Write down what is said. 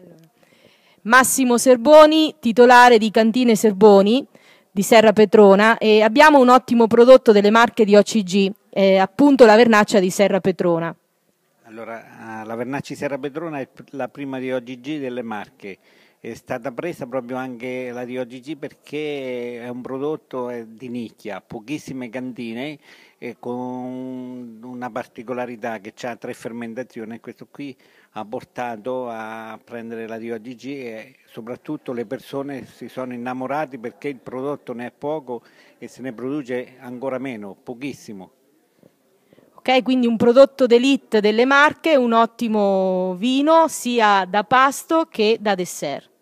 Allora. Massimo Serboni, titolare di Cantine Serboni di Serra Petrona e abbiamo un ottimo prodotto delle marche di OCG, eh, appunto la vernaccia di Serra Petrona. Allora, eh, la vernaccia di Serra Petrona è la prima di OCG delle marche è stata presa proprio anche la di perché è un prodotto eh, di nicchia, pochissime cantine e con una particolarità che ha tre fermentazioni e questo qui ha portato a prendere la di e soprattutto le persone si sono innamorate perché il prodotto ne è poco e se ne produce ancora meno, pochissimo. Okay, quindi un prodotto d'élite delle marche, un ottimo vino sia da pasto che da dessert.